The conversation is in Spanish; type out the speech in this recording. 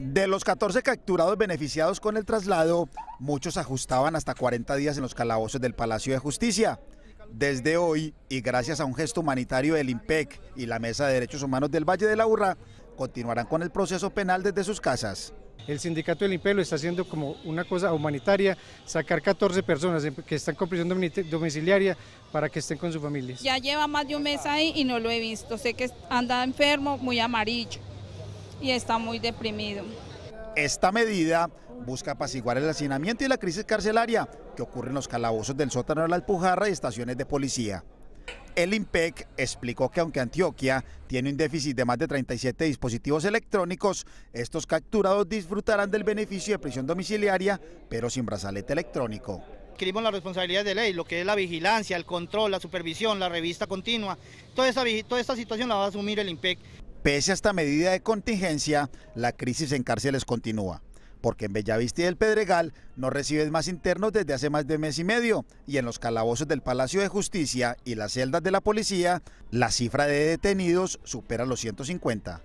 De los 14 capturados beneficiados con el traslado, muchos ajustaban hasta 40 días en los calabozos del Palacio de Justicia. Desde hoy, y gracias a un gesto humanitario del IMPEC y la Mesa de Derechos Humanos del Valle de la Urra, continuarán con el proceso penal desde sus casas. El sindicato del IMPEC lo está haciendo como una cosa humanitaria, sacar 14 personas que están con prisión domiciliaria para que estén con sus familias. Ya lleva más de un mes ahí y no lo he visto, sé que anda enfermo, muy amarillo y está muy deprimido. Esta medida busca apaciguar el hacinamiento y la crisis carcelaria que ocurre en los calabozos del sótano de la Alpujarra y estaciones de policía. El IMPEC explicó que aunque Antioquia tiene un déficit de más de 37 dispositivos electrónicos, estos capturados disfrutarán del beneficio de prisión domiciliaria, pero sin brazalete electrónico Escribimos la responsabilidad de ley, lo que es la vigilancia, el control, la supervisión, la revista continua. Toda, toda esta situación la va a asumir el IMPEC. Pese a esta medida de contingencia, la crisis en cárceles continúa, porque en Bellavista y el Pedregal no reciben más internos desde hace más de mes y medio, y en los calabozos del Palacio de Justicia y las celdas de la policía, la cifra de detenidos supera los 150.